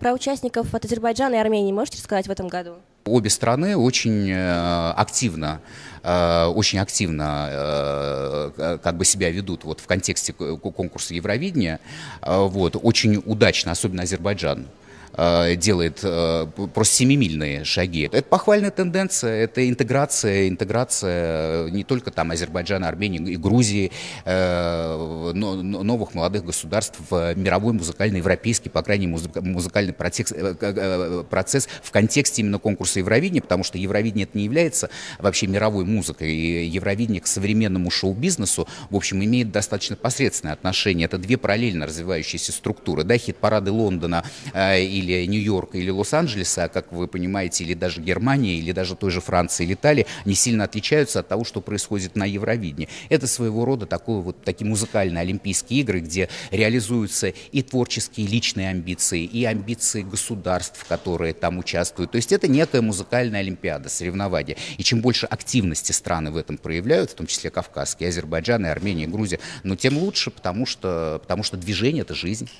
Про участников от Азербайджана и Армении можете рассказать в этом году? Обе страны очень э, активно, э, очень активно э, как бы себя ведут вот в контексте конкурса Евровидения, вот, очень удачно, особенно Азербайджан. Э, делает э, просто семимильные шаги. Это похвальная тенденция, это интеграция, интеграция э, не только там Азербайджана, Армении и Грузии, новых молодых государств в мировой музыкальный, европейский, по крайней мере, музыкальный протекс, процесс в контексте именно конкурса Евровидения, потому что Евровидение это не является вообще мировой музыкой, и Евровидение к современному шоу-бизнесу, в общем, имеет достаточно посредственное отношение. Это две параллельно развивающиеся структуры, да, хит-парады Лондона и или Нью-Йорка, или Лос-Анджелеса, как вы понимаете, или даже Германии, или даже той же Франции, или Италии, не сильно отличаются от того, что происходит на Евровидении. Это своего рода такой вот такие музыкальные Олимпийские игры, где реализуются и творческие личные амбиции, и амбиции государств, которые там участвуют. То есть это некая музыкальная Олимпиада, соревнование. И чем больше активности страны в этом проявляют, в том числе Кавказские, Азербайджан, и Армения, и Грузия, но ну, тем лучше, потому что, потому что движение – это жизнь.